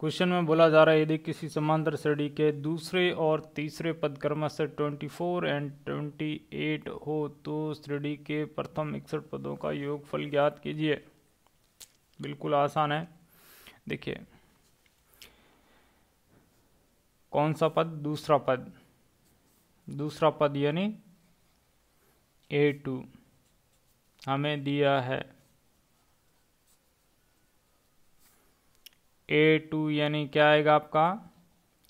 question में बोला जा रहा है यदि किसी समांतर श्रेणी के दूसरे और तीसरे पद क्रमश से 24 एंड 28 हो तो श्रेणी के प्रथम इकसठ पदों का योगफल ज्ञात कीजिए बिल्कुल आसान है देखिए कौन सा पद दूसरा पद दूसरा पद यानी ए टू हमें दिया है ए टू यानी क्या आएगा आपका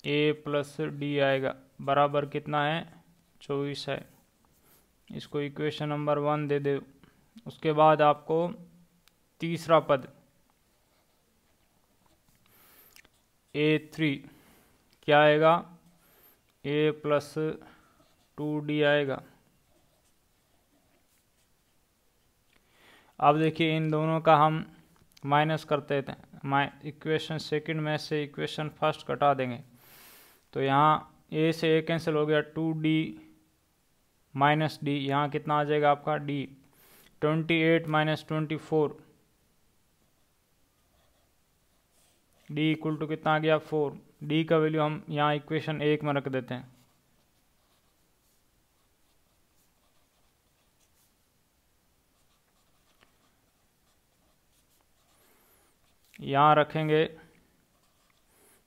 ए प्लस डी आएगा बराबर कितना है चौबीस है इसको इक्वेशन नंबर वन दे दे उसके बाद आपको तीसरा पद ए थ्री क्या आएगा ए प्लस टू डी आएगा अब देखिए इन दोनों का हम माइनस करते थे माइ इक्वेशन सेकंड में से इक्वेशन फर्स्ट कटा देंगे तो यहाँ ए से ए कैंसिल हो गया टू डी माइनस डी यहाँ कितना आ जाएगा आपका D twenty eight minus twenty four D equal to कितना आ गया फोर डी का वैल्यू हम यहाँ इक्वेशन एक में रख देते हैं यहाँ रखेंगे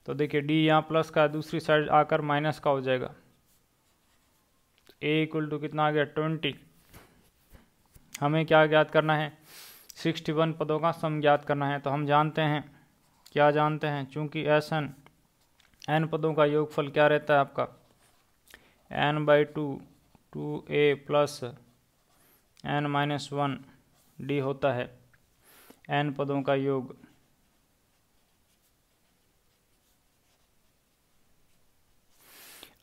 तो देखिए डी यहाँ प्लस का दूसरी साइड आकर माइनस का हो जाएगा ए इक्वल टू कितना आ गया ट्वेंटी हमें क्या ज्ञात करना है सिक्सटी वन पदों का सम ज्ञात करना है तो हम जानते हैं क्या जानते हैं चूँकि एस एन एन पदों का योगफल क्या रहता है आपका N by two two A plus N minus one D होता है एन पदों का योग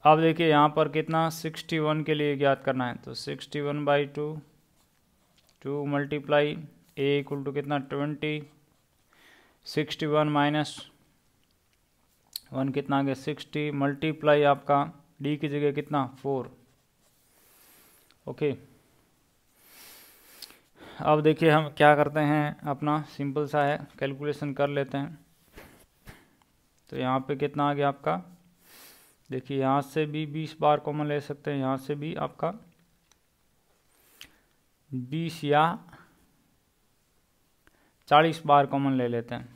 अब देखिए यहाँ पर कितना 61 के लिए ज्ञात करना है तो 61 one by two two multiply A equal to कितना 20 61 वन माइनस वन कितना आ गया 60 मल्टीप्लाई आपका डी की जगह कितना 4 ओके अब देखिए हम क्या करते हैं अपना सिंपल सा है कैलकुलेशन कर लेते हैं तो यहाँ पे कितना आ गया आपका देखिए यहाँ से भी बीस बार कॉमन ले सकते हैं यहाँ से भी आपका बीस या चालीस बार कॉमन ले लेते हैं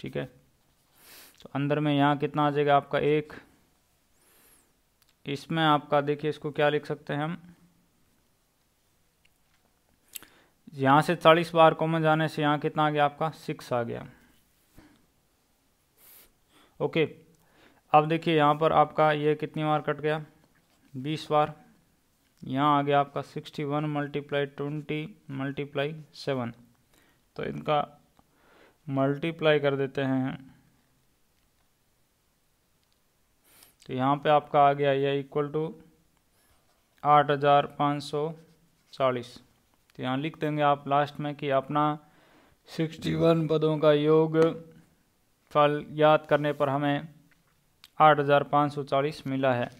ठीक है तो अंदर में यहाँ कितना आ जाएगा आपका एक इसमें आपका देखिए इसको क्या लिख सकते हैं हम यहाँ से चालीस बार कॉमन जाने से यहाँ कितना आ गया आपका सिक्स आ गया ओके अब देखिए यहाँ पर आपका ये कितनी बार कट गया बीस बार यहाँ आ गया आपका sixty one multiply twenty multiply seven तो इनका मल्टीप्लाई कर देते हैं तो यहाँ पे आपका आ गया ये इक्वल टू आठ हज़ार पाँच सौ चालीस तो यहाँ लिख देंगे आप लास्ट में कि अपना सिक्सटी वन पदों का योग फल याद करने पर हमें आठ हज़ार पाँच सौ चालीस मिला है